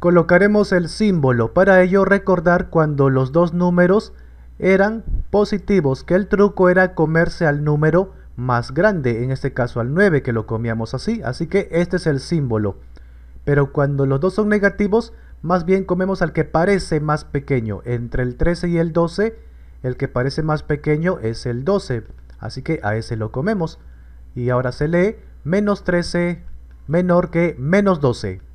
Colocaremos el símbolo, para ello recordar cuando los dos números eran positivos, que el truco era comerse al número más grande, en este caso al 9 que lo comíamos así, así que este es el símbolo. Pero cuando los dos son negativos, más bien comemos al que parece más pequeño, entre el 13 y el 12, el que parece más pequeño es el 12, así que a ese lo comemos. Y ahora se lee menos 13 menor que menos 12.